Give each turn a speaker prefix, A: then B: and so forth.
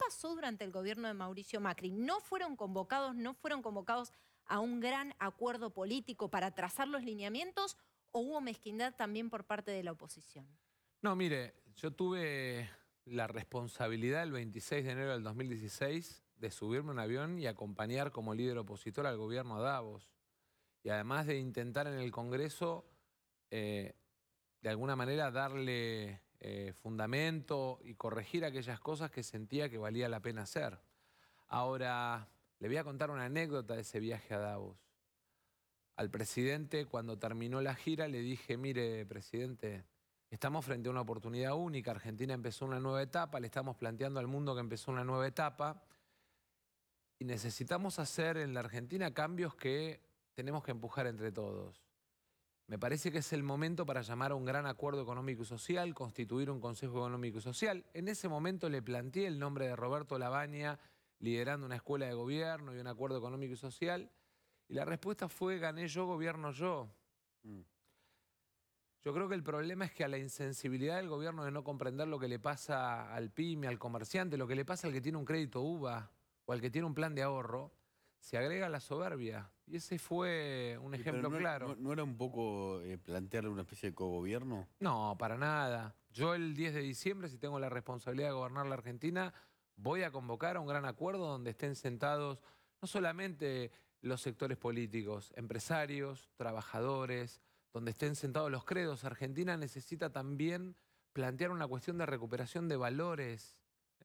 A: pasó durante el gobierno de Mauricio Macri? No fueron convocados, no fueron convocados a un gran acuerdo político para trazar los lineamientos o hubo mezquindad también por parte de la oposición? No, mire, yo tuve la responsabilidad el 26 de enero del 2016 de subirme un avión y acompañar como líder opositor al gobierno a Davos. Y además de intentar en el Congreso, eh, de alguna manera, darle eh, fundamento y corregir aquellas cosas que sentía que valía la pena hacer. Ahora, le voy a contar una anécdota de ese viaje a Davos. Al presidente, cuando terminó la gira, le dije, mire, presidente, estamos frente a una oportunidad única, Argentina empezó una nueva etapa, le estamos planteando al mundo que empezó una nueva etapa, y necesitamos hacer en la Argentina cambios que tenemos que empujar entre todos. Me parece que es el momento para llamar a un gran acuerdo económico y social, constituir un Consejo Económico y Social. En ese momento le planteé el nombre de Roberto Labaña liderando una escuela de gobierno y un acuerdo económico y social. Y la respuesta fue, gané yo, gobierno yo. Mm. Yo creo que el problema es que a la insensibilidad del gobierno de no comprender lo que le pasa al pyme, al comerciante, lo que le pasa al que tiene un crédito UVA o al que tiene un plan de ahorro, se agrega la soberbia. Y ese fue un ejemplo claro. No, era un poco eh, plantearle una especie de cogobierno? No, para nada. Yo el 10 de diciembre, si tengo la responsabilidad de gobernar la Argentina, voy a convocar a un gran acuerdo donde estén sentados no solamente los sectores políticos, empresarios, trabajadores, donde estén sentados los credos. Argentina necesita también plantear una cuestión de recuperación de valores,